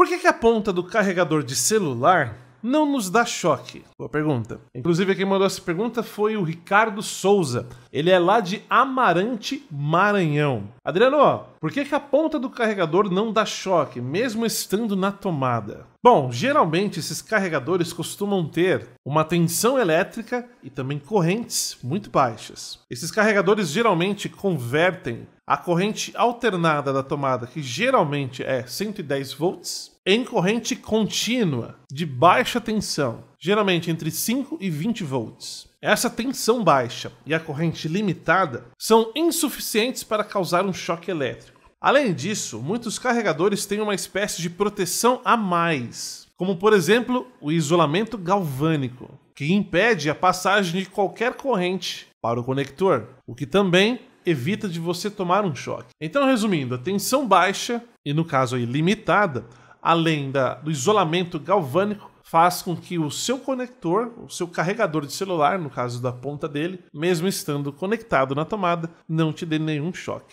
Por que, que a ponta do carregador de celular não nos dá choque? Boa pergunta. Inclusive, quem mandou essa pergunta foi o Ricardo Souza, ele é lá de Amarante, Maranhão. Adriano, ó, por que, que a ponta do carregador não dá choque, mesmo estando na tomada? Bom, geralmente esses carregadores costumam ter uma tensão elétrica e também correntes muito baixas. Esses carregadores geralmente convertem a corrente alternada da tomada, que geralmente é 110 volts, em corrente contínua de baixa tensão geralmente entre 5 e 20 volts. Essa tensão baixa e a corrente limitada são insuficientes para causar um choque elétrico. Além disso, muitos carregadores têm uma espécie de proteção a mais, como por exemplo o isolamento galvânico, que impede a passagem de qualquer corrente para o conector, o que também evita de você tomar um choque. Então, resumindo, a tensão baixa e no caso aí limitada além da, do isolamento galvânico, faz com que o seu conector, o seu carregador de celular, no caso da ponta dele, mesmo estando conectado na tomada, não te dê nenhum choque.